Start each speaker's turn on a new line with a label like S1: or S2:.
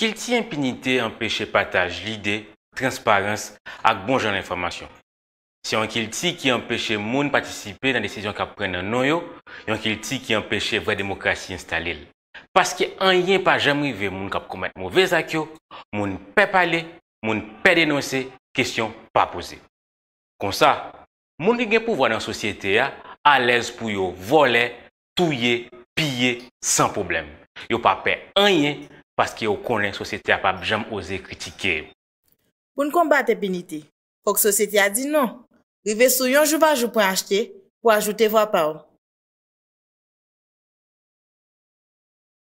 S1: Yon kil ti impinite empeshe pataj lide, transparense ak bon jan l'informasyon. Si yon kil ti ki empeshe moun patisipe nan desisyon kap pren nan nou yo, yon kil ti ki empeshe vre demokrasi instale l. Paske anyen pa jemri ve moun kap komet mouvez ak yo, moun pe pale, moun pe denonse, kestyon pa pose. Konsa, moun li gen pouwa nan sosyete a, alez pou yo vole, touye, pye, san probleme. Yo pa pe anyen, paske yo kon len sosyete a pa bjam oze kritike.
S2: Poun kon bat epinite, fok sosyete a di non, rive sou yon jou vajou pou ajte, pou ajoute vwa pa ou.